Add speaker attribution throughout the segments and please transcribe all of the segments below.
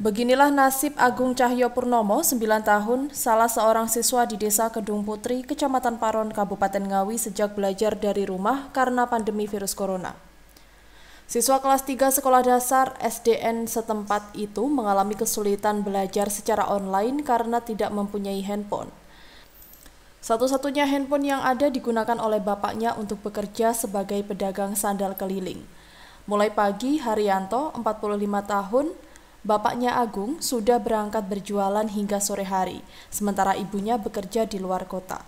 Speaker 1: Beginilah nasib Agung Cahyo Purnomo, 9 tahun, salah seorang siswa di Desa Kedung Putri, Kecamatan Paron, Kabupaten Ngawi sejak belajar dari rumah karena pandemi virus corona. Siswa kelas 3 sekolah dasar SDN setempat itu mengalami kesulitan belajar secara online karena tidak mempunyai handphone. Satu-satunya handphone yang ada digunakan oleh bapaknya untuk bekerja sebagai pedagang sandal keliling. Mulai pagi, Haryanto, 45 tahun, Bapaknya Agung sudah berangkat berjualan hingga sore hari, sementara ibunya bekerja di luar kota.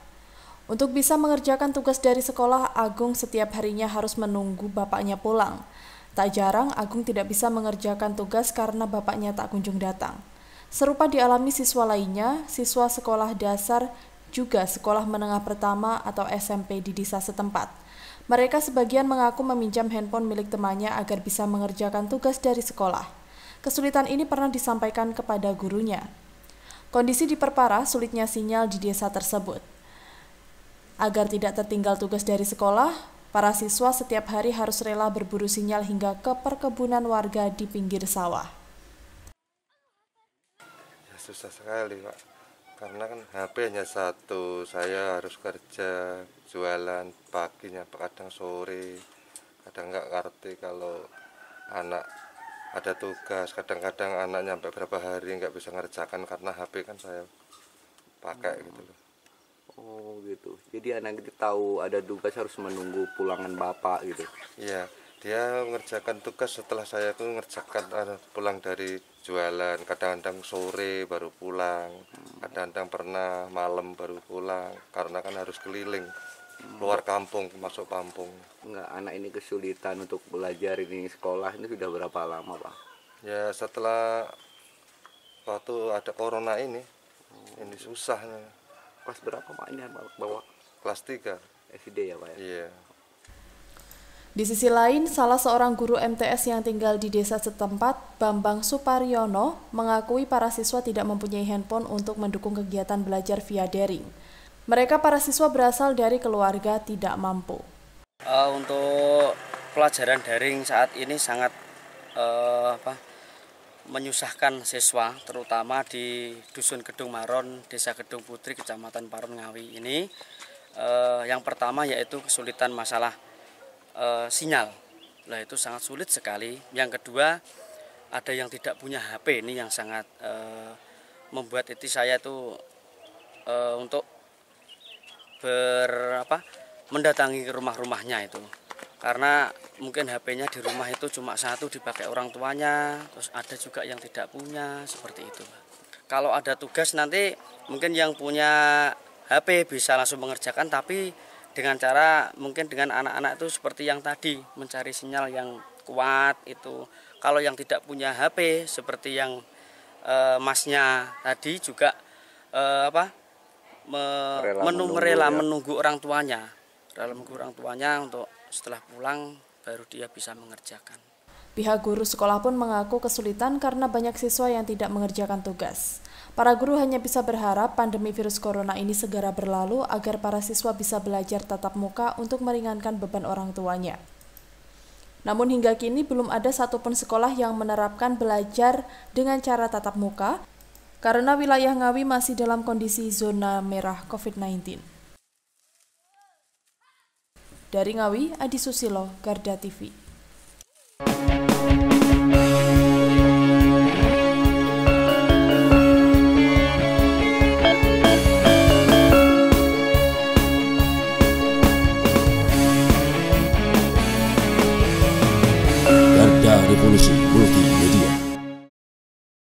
Speaker 1: Untuk bisa mengerjakan tugas dari sekolah, Agung setiap harinya harus menunggu bapaknya pulang. Tak jarang Agung tidak bisa mengerjakan tugas karena bapaknya tak kunjung datang. Serupa dialami siswa lainnya, siswa sekolah dasar juga sekolah menengah pertama atau SMP di desa setempat. Mereka sebagian mengaku meminjam handphone milik temannya agar bisa mengerjakan tugas dari sekolah. Kesulitan ini pernah disampaikan kepada gurunya. Kondisi diperparah sulitnya sinyal di desa tersebut. Agar tidak tertinggal tugas dari sekolah, para siswa setiap hari harus rela berburu sinyal hingga ke perkebunan warga di pinggir sawah.
Speaker 2: Ya, susah sekali, Pak. Karena kan HP hanya satu, saya harus kerja, jualan paginya, kadang sore, kadang nggak ngerti kalau anak ada tugas kadang-kadang anaknya nyampe berapa hari nggak bisa ngerjakan karena HP kan saya pakai hmm. gitu loh oh gitu jadi anak itu tahu ada tugas harus menunggu pulangan bapak gitu iya dia mengerjakan tugas setelah saya tuh ngerjakan anu, pulang dari jualan kadang-kadang sore baru pulang hmm. kadang-kadang pernah malam baru pulang karena kan harus keliling keluar kampung masuk kampung enggak anak ini kesulitan untuk belajar ini sekolah ini sudah berapa lama pak ya setelah waktu ada corona ini hmm. ini susah kelas berapa pak ini bawa kelas 3 SD ya pak ya iya
Speaker 1: di sisi lain, salah seorang guru MTS yang tinggal di desa setempat, Bambang Supariono mengakui para siswa tidak mempunyai handphone untuk mendukung kegiatan belajar via daring. Mereka para siswa berasal dari keluarga tidak mampu.
Speaker 3: Uh, untuk pelajaran daring saat ini sangat uh, apa, menyusahkan siswa, terutama di dusun Gedung Maron, desa Gedung Putri, kecamatan Paron Ngawi ini. Uh, yang pertama yaitu kesulitan masalah uh, sinyal. lah itu sangat sulit sekali. Yang kedua ada yang tidak punya HP ini yang sangat uh, membuat itu saya itu uh, untuk ber apa mendatangi rumah-rumahnya itu karena mungkin HP-nya di rumah itu cuma satu dipakai orang tuanya terus ada juga yang tidak punya seperti itu kalau ada tugas nanti mungkin yang punya HP bisa langsung mengerjakan tapi dengan cara mungkin dengan anak-anak itu seperti yang tadi mencari sinyal yang kuat itu kalau yang tidak punya HP seperti yang e, masnya tadi juga e, apa me rela menu menunggu, rela ya. menunggu orang tuanya rela menunggu orang tuanya untuk setelah pulang baru dia bisa
Speaker 1: mengerjakan Pihak guru sekolah pun mengaku kesulitan karena banyak siswa yang tidak mengerjakan tugas. Para guru hanya bisa berharap pandemi virus corona ini segera berlalu agar para siswa bisa belajar tatap muka untuk meringankan beban orang tuanya. Namun hingga kini belum ada satupun sekolah yang menerapkan belajar dengan cara tatap muka karena wilayah Ngawi masih dalam kondisi zona merah COVID-19. Dari Ngawi, Adi Susilo, Garda TV.
Speaker 2: Garda Revolusi Multi